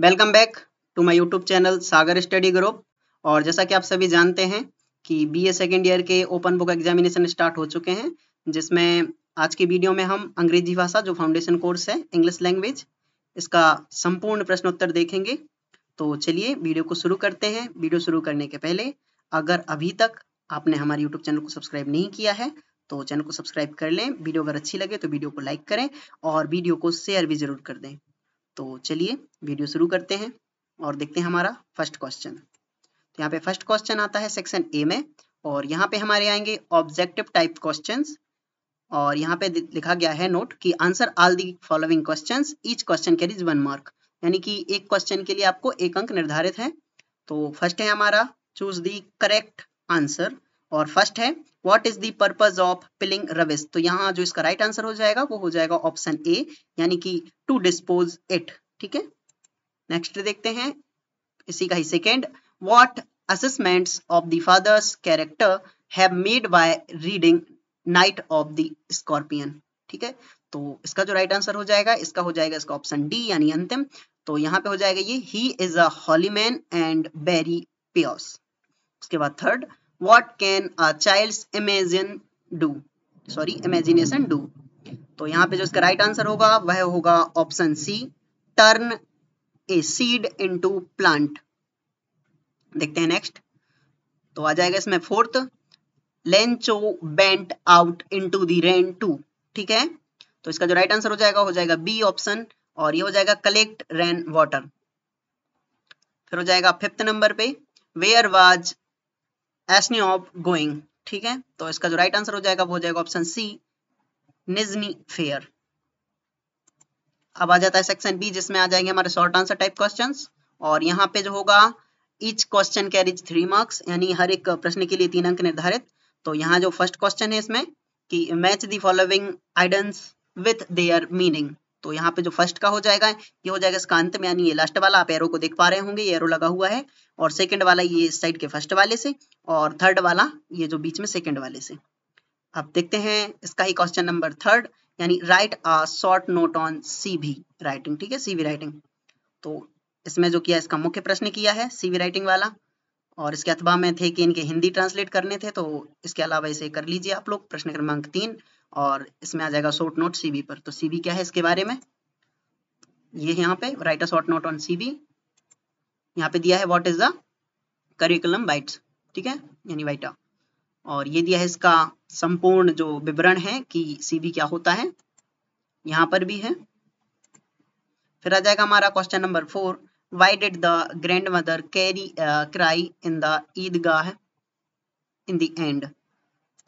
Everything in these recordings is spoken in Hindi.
welcome back to my YouTube channel Sagar study group और जैसा कि आप सभी जानते हैं कि बीए सेकेंड ईयर के ओपन बुक एग्जामिनेशन स्टार्ट हो चुके हैं जिसमें आज की वीडियो में हम अंग्रेजी भाषा जो फाउंडेशन कोर्स है इंग्लिश लैंग्वेज इसका संपूर्ण प्रश्नोत्तर देखेंगे तो चलिए वीडियो को शुरू करते हैं वीडियो शुरू करने के पहले अगर अभी तक आपने हमारे यूट्यूब चैनल को सब्सक्राइब नहीं किया है तो चैनल को सब्सक्राइब कर लें वीडियो अगर अच्छी लगे तो वीडियो को लाइक करें और वीडियो को शेयर भी जरूर कर दें तो चलिए वीडियो शुरू करते हैं और देखते हैं हमारा फर्स्ट क्वेश्चन तो यहाँ पे फर्स्ट क्वेश्चन आता है सेक्शन ए में और यहाँ पे हमारे आएंगे ऑब्जेक्टिव टाइप क्वेश्चन और यहाँ पे लिखा गया है नोट कि answer all the following question each question carries one mark यानी कि एक क्वेश्चन के लिए आपको एक अंक निर्धारित है तो फर्स्ट है हमारा चूज दी करेक्ट आंसर और फर्स्ट है what is the purpose of pilling रविस तो यहाँ जो इसका राइट right आंसर हो जाएगा वो हो जाएगा ऑप्शन ए यानी कि टू डिस्पोज इट ठीक है नेक्स्ट देखते हैं इसी का ही second what assessments of the father's character have made by reading night of the scorpion ठीक है तो इसका जो राइट right आंसर हो जाएगा इसका हो जाएगा इसका ऑप्शन डी यानी अंतिम तो यहाँ पे हो जाएगा ये ही is a holy man and very pious उसके बाद third what can a child's imagine do sorry imagination do तो यहाँ पे जो इसका राइट आंसर होगा वह होगा option c turn a seed into plant देखते हैं नेक्स्ट तो आ जाएगा इसमें fourth Lencho went out into the rain to ठीक है तो इसका जो राइट आंसर हो जाएगा हो जाएगा बी ऑप्शन और ये हो जाएगा कलेक्ट रेन वाटर फिर हो जाएगा फिफ्थ नंबर पे वेयर वाज एसनी ऑफ गोइंग ठीक है तो इसका जो राइट आंसर हो जाएगा वो हो जाएगा ऑप्शन सी निजनी फेयर अब आ जाता है सेक्शन बी जिसमें आ जाएंगे हमारे शॉर्ट आंसर टाइप क्वेश्चन और यहाँ पे जो होगा each question carries three marks यानी हर एक प्रश्न के लिए तीन अंक निर्धारित तो यहाँ जो फर्स्ट क्वेश्चन है इसमें कि match the following idioms with their meaning तो यहाँ पे जो फर्स्ट का हो जाएगा ये हो जाएगा इसका अंत में यानी ये लास्ट वाला आप एरो को देख पा रहे होंगे ये एरो लगा हुआ है और सेकंड वाला ये इस साइड के फर्स्ट वाले से और थर्ड वाला ये जो बीच में सेकंड वाले से आप देखते हैं इसका ही क्वेश्चन नंबर थर्ड यानी write a short note on CV writing ठीक है सीवी राइटिंग तो इसमें जो किया इसका मुख्य प्रश्न किया है सीवी राइटिंग वाला और इसके अथवा में थे कि इनके हिंदी ट्रांसलेट करने थे तो इसके अलावा इसे कर लीजिए आप लोग प्रश्न क्रमांक तीन और इसमें आ जाएगा शॉर्ट नोट सीबी पर तो सीबी क्या है इसके बारे में ये यहाँ पे write a short note on CV यहाँ पे दिया है व्हाट इज द करिकुलम बाइट्स ठीक है यानी वाइटा और ये दिया है इसका संपूर्ण जो विवरण है कि सीबी क्या होता है यहाँ पर भी है फिर आ जाएगा हमारा question number four why did the grandmother carry cry in the Idgah in the end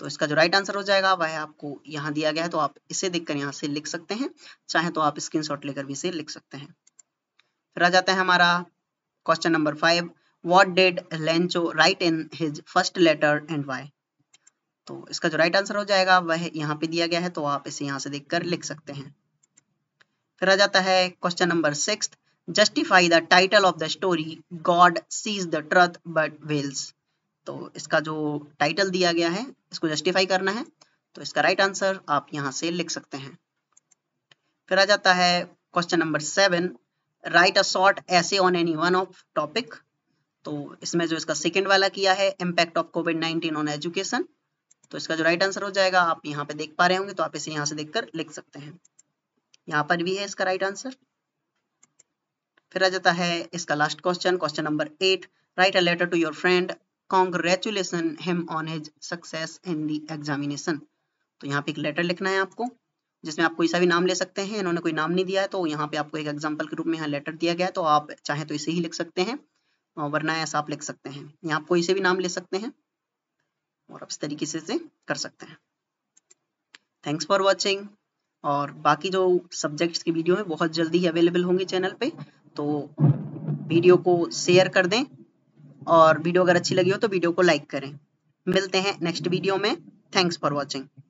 तो इसका जो राइट आंसर हो जाएगा वह आपको यहाँ दिया गया है तो आप इसे देखकर यहाँ से लिख सकते हैं चाहे तो आप स्क्रीन लेकर भी इसे लिख सकते हैं फिर आ जाता है हमारा question number five what did Lencho write in his first letter and why तो इसका जो राइट आंसर हो जाएगा वह यहाँ पे दिया गया है तो आप इसे यहाँ से देखकर लिख सकते हैं फिर आ जाता है question number six justify the title of the story God sees the truth but waits तो इसका जो टाइटल दिया गया है इसको जस्टिफाई करना है तो इसका राइट आंसर आप यहाँ से लिख सकते हैं फिर आ जाता है question number seven write a short essay on any one of topic तो इसमें जो इसका सेकेंड वाला किया है impact of COVID nineteen on education तो इसका जो राइट आंसर हो जाएगा आप यहाँ पे देख पा रहे होंगे तो आप इसे यहाँ से देखकर लिख सकते हैं यहाँ पर भी है इसका राइट आंसर फिर आ जाता है इसका last question question number eight write a letter to your friend congratulation him on his success in the examination तो यहाँ पे एक लेटर लिखना है आपको जिसमें आप कोई सा भी नाम ले सकते हैं इन्होंने कोई नाम नहीं दिया है तो यहाँ पे आपको एक एग्जाम्पल के रूप में यहाँ लेटर दिया गया है तो आप चाहे तो इसे ही लिख सकते हैं वरना ऐसा आप लिख सकते हैं यहाँ आप कोई से भी नाम ले सकते हैं और आप इस तरीके से इसे कर सकते हैं थैंक्स फॉर वॉचिंग और बाकी जो सब्जेक्ट्स की वीडियो है बहुत जल्दी ही अवेलेबल होंगी चैनल पे तो वीडियो को शेयर कर दें और वीडियो अगर अच्छी लगी हो तो वीडियो को लाइक करें मिलते हैं नेक्स्ट वीडियो में थैंक्स फॉर वॉचिंग